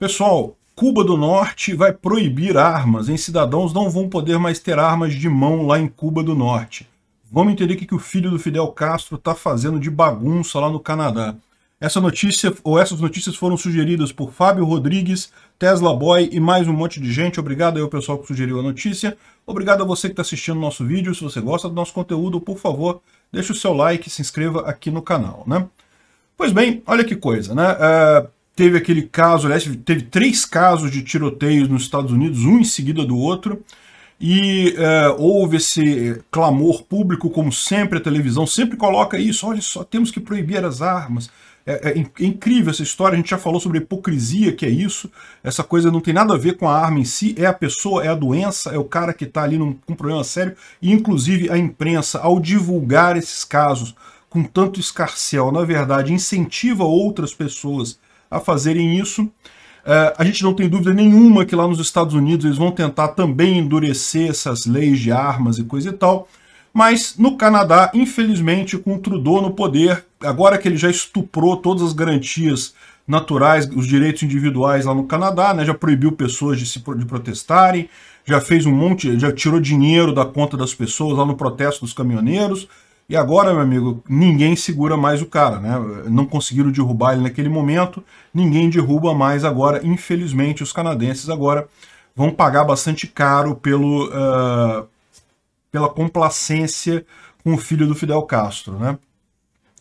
Pessoal, Cuba do Norte vai proibir armas, Em Cidadãos não vão poder mais ter armas de mão lá em Cuba do Norte. Vamos entender o que, que o filho do Fidel Castro está fazendo de bagunça lá no Canadá. Essa notícia, ou essas notícias foram sugeridas por Fábio Rodrigues, Tesla Boy e mais um monte de gente. Obrigado aí ao pessoal que sugeriu a notícia. Obrigado a você que está assistindo o nosso vídeo. Se você gosta do nosso conteúdo, por favor, deixe o seu like e se inscreva aqui no canal, né? Pois bem, olha que coisa, né? É, teve aquele caso, aliás, teve três casos de tiroteios nos Estados Unidos, um em seguida do outro, e é, houve esse clamor público, como sempre a televisão sempre coloca isso, olha só, temos que proibir as armas. É, é, é, incrível essa história, a gente já falou sobre a hipocrisia que é isso, essa coisa não tem nada a ver com a arma em si, é a pessoa, é a doença, é o cara que está ali num, com um problema sério, e inclusive a imprensa, ao divulgar esses casos com tanto escarcel, na verdade incentiva outras pessoas a fazerem isso. É, a gente não tem dúvida nenhuma que lá nos Estados Unidos eles vão tentar também endurecer essas leis de armas e coisa e tal. Mas no Canadá, infelizmente, com o Trudeau no poder, agora que ele já estuprou todas as garantias naturais, os direitos individuais lá no Canadá, né, já proibiu pessoas de se de protestarem, já fez um monte, já tirou dinheiro da conta das pessoas lá no protesto dos caminhoneiros, e agora, meu amigo, ninguém segura mais o cara, né? Não conseguiram derrubar ele naquele momento, ninguém derruba mais agora. Infelizmente, os canadenses agora vão pagar bastante caro pelo, uh, pela complacência com o filho do Fidel Castro, né?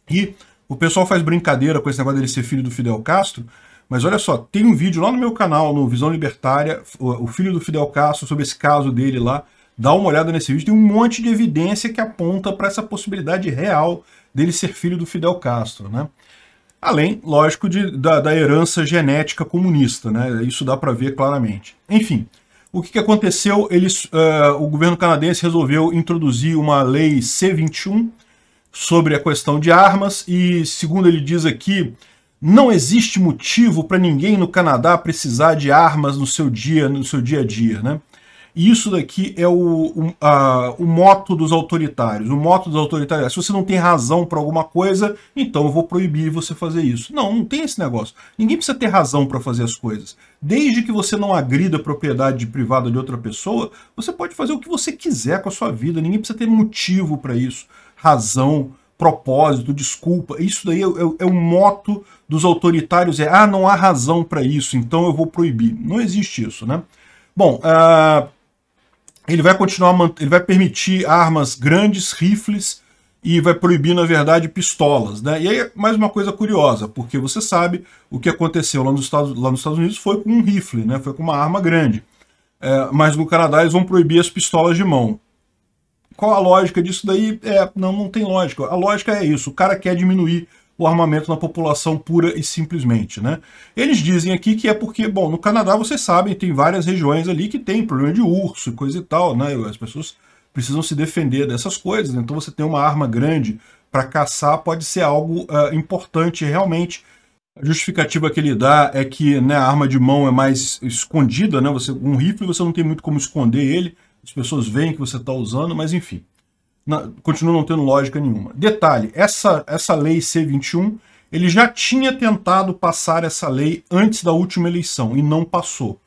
E o pessoal faz brincadeira com esse negócio dele ser filho do Fidel Castro, mas olha só, tem um vídeo lá no meu canal, no Visão Libertária, o filho do Fidel Castro, sobre esse caso dele lá, dá uma olhada nesse vídeo, tem um monte de evidência que aponta para essa possibilidade real dele ser filho do Fidel Castro, né? Além, lógico, de, da, da herança genética comunista, né? Isso dá para ver claramente. Enfim, o que, que aconteceu? Eles, uh, o governo canadense resolveu introduzir uma lei C-21 sobre a questão de armas e, segundo ele diz aqui, não existe motivo para ninguém no Canadá precisar de armas no seu dia, no seu dia a dia, né? Isso daqui é o, o, a, o moto dos autoritários. O moto dos autoritários é, se você não tem razão para alguma coisa, então eu vou proibir você fazer isso. Não, não tem esse negócio. Ninguém precisa ter razão para fazer as coisas. Desde que você não agrida a propriedade privada de outra pessoa, você pode fazer o que você quiser com a sua vida. Ninguém precisa ter motivo para isso, razão, propósito, desculpa. Isso daí é, o é, é moto dos autoritários, é ah, não há razão para isso, então eu vou proibir. Não existe isso, né? Bom, uh, ele vai continuar, ele vai permitir armas grandes, rifles, e vai proibir, na verdade, pistolas. Né? E aí mais uma coisa curiosa, porque você sabe o que aconteceu lá nos Estados, lá nos Estados Unidos foi com um rifle, né? foi com uma arma grande. É, mas no Canadá eles vão proibir as pistolas de mão. Qual a lógica disso daí? É, não, não tem lógica. A lógica é isso, o cara quer diminuir o armamento na população pura e simplesmente, né? Eles dizem aqui que é porque, bom, no Canadá vocês sabem, tem várias regiões ali que tem problema de urso e coisa e tal, né? As pessoas precisam se defender dessas coisas, né? então você tem uma arma grande para caçar pode ser algo uh, importante realmente. A justificativa que ele dá é que né, a arma de mão é mais escondida, né? Você, um rifle você não tem muito como esconder ele, as pessoas veem que você está usando, mas enfim na, continua não tendo lógica nenhuma. Detalhe, essa, essa lei C21, ele já tinha tentado passar essa lei antes da última eleição e não passou. O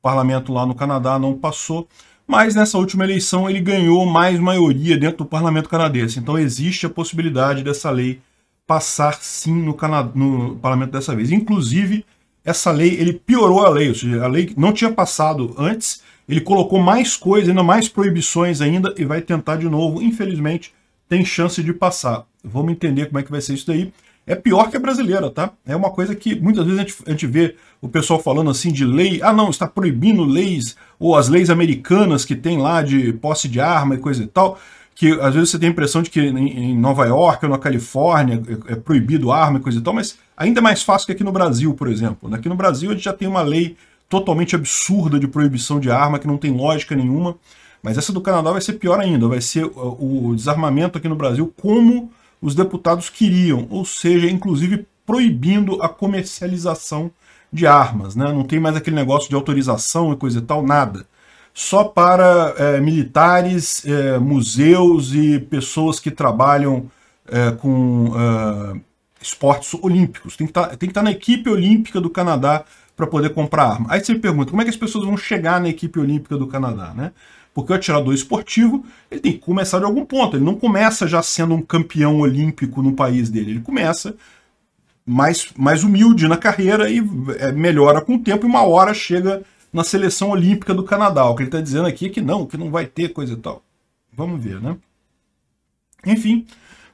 parlamento lá no Canadá não passou, mas nessa última eleição ele ganhou mais maioria dentro do parlamento canadense. Então existe a possibilidade dessa lei passar sim no, Canadá, no parlamento dessa vez. Inclusive, essa lei, ele piorou a lei, ou seja, a lei não tinha passado antes, ele colocou mais coisas, ainda mais proibições ainda, e vai tentar de novo, infelizmente, tem chance de passar. Vamos entender como é que vai ser isso daí. É pior que a brasileira, tá? É uma coisa que muitas vezes a gente, a gente vê o pessoal falando assim de lei, ah não, está proibindo leis, ou as leis americanas que tem lá de posse de arma e coisa e tal que às vezes você tem a impressão de que em Nova York ou na Califórnia é, é proibido arma e coisa e tal, mas ainda é mais fácil que aqui no Brasil, por exemplo. Né? Aqui no Brasil a gente já tem uma lei totalmente absurda de proibição de arma, que não tem lógica nenhuma, mas essa do Canadá vai ser pior ainda, vai ser o desarmamento aqui no Brasil como os deputados queriam, ou seja, inclusive proibindo a comercialização de armas, né? não tem mais aquele negócio de autorização e coisa e tal, nada só para é, militares, é, museus e pessoas que trabalham é, com é, esportes olímpicos. Tem que tá, estar tá na equipe olímpica do Canadá para poder comprar arma. Aí você pergunta, como é que as pessoas vão chegar na equipe olímpica do Canadá, né? Porque o atirador esportivo, ele tem que começar de algum ponto. Ele não começa já sendo um campeão olímpico no país dele. Ele começa mais, mais humilde na carreira e é, melhora com o tempo e uma hora chega na seleção olímpica do Canadá. O que ele está dizendo aqui é que não, que não vai ter coisa e tal. Vamos ver, né? Enfim,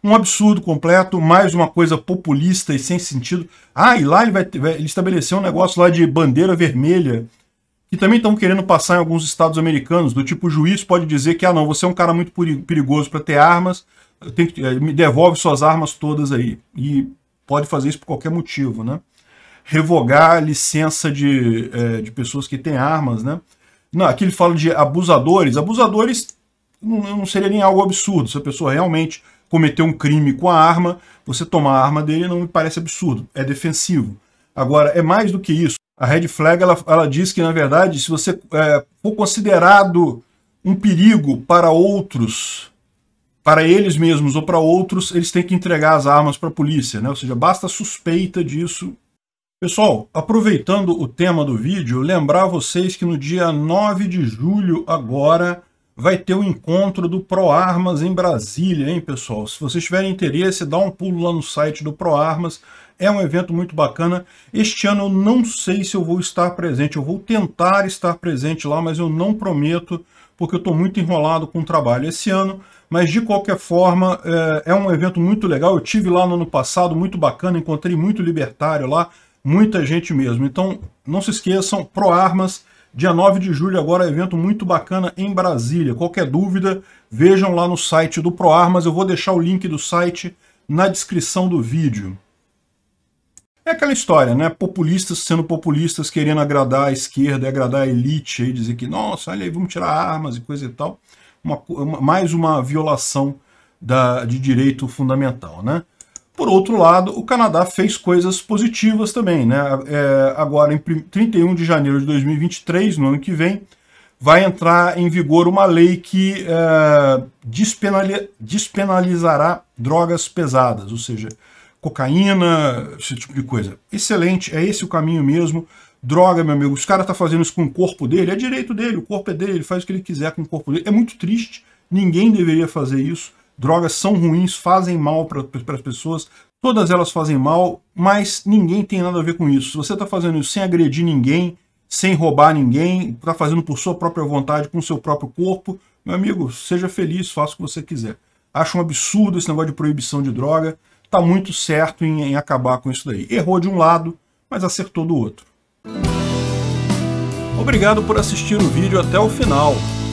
um absurdo completo, mais uma coisa populista e sem sentido. Ah, e lá ele, vai, ele estabeleceu um negócio lá de bandeira vermelha, que também estão querendo passar em alguns estados americanos, do tipo o juiz pode dizer que, ah não, você é um cara muito perigoso para ter armas, tem que, eh, me devolve suas armas todas aí. E pode fazer isso por qualquer motivo, né? revogar a licença de, é, de pessoas que têm armas, né? Não, aqui ele fala de abusadores. Abusadores não, não seria nem algo absurdo. Se a pessoa realmente cometeu um crime com a arma, você tomar a arma dele não me parece absurdo. É defensivo. Agora, é mais do que isso. A red flag ela, ela diz que, na verdade, se você é, for considerado um perigo para outros, para eles mesmos ou para outros, eles têm que entregar as armas para a polícia. Né? Ou seja, basta suspeita disso, Pessoal, aproveitando o tema do vídeo, lembrar vocês que no dia 9 de julho agora vai ter o encontro do ProArmas em Brasília, hein, pessoal? Se vocês tiverem interesse, dá um pulo lá no site do ProArmas. É um evento muito bacana. Este ano eu não sei se eu vou estar presente. Eu vou tentar estar presente lá, mas eu não prometo, porque eu estou muito enrolado com o trabalho esse ano. Mas, de qualquer forma, é, é um evento muito legal. Eu tive lá no ano passado, muito bacana. Encontrei muito libertário lá muita gente mesmo. Então, não se esqueçam, Pro Armas, dia 9 de julho agora, é evento muito bacana em Brasília. Qualquer dúvida, vejam lá no site do Pro Armas, eu vou deixar o link do site na descrição do vídeo. É aquela história, né? Populistas sendo populistas, querendo agradar a esquerda, agradar a elite, aí dizer que, nossa, olha aí, vamos tirar armas e coisa e tal. Uma, mais uma violação da, de direito fundamental, né? Por outro lado, o Canadá fez coisas positivas também. Né? É, agora, em 31 de janeiro de 2023, no ano que vem, vai entrar em vigor uma lei que é, despenali despenalizará drogas pesadas, ou seja, cocaína, esse tipo de coisa. Excelente, é esse o caminho mesmo. Droga, meu amigo, os caras estão tá fazendo isso com o corpo dele, é direito dele, o corpo é dele, ele faz o que ele quiser com o corpo dele. É muito triste, ninguém deveria fazer isso drogas são ruins, fazem mal para as pessoas, todas elas fazem mal, mas ninguém tem nada a ver com isso. Se você está fazendo isso sem agredir ninguém, sem roubar ninguém, está fazendo por sua própria vontade, com seu próprio corpo, meu amigo, seja feliz, faça o que você quiser. Acho um absurdo esse negócio de proibição de droga, está muito certo em, em acabar com isso daí. Errou de um lado, mas acertou do outro. Obrigado por assistir o vídeo até o final.